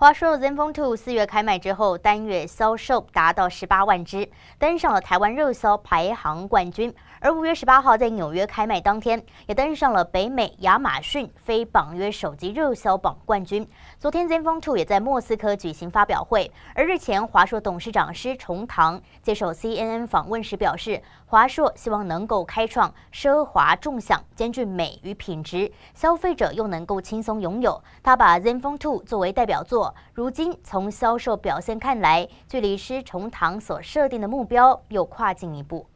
华硕 Zenfone 2四月开卖之后，单月销售达到十八万只，登上了台湾热销排行冠军。而五月十八号在纽约开卖当天，也登上了北美亚马逊非绑约手机热销榜冠军。昨天 Zenfone 2也在莫斯科举行发表会，而日前华硕董事长施崇棠接受 CNN 访问时表示，华硕希望能够开创奢华、重享兼具美与品质，消费者又能够轻松拥有。他把 Zenfone 2作为代表作。如今，从销售表现看来，距离师从堂所设定的目标又跨进一步。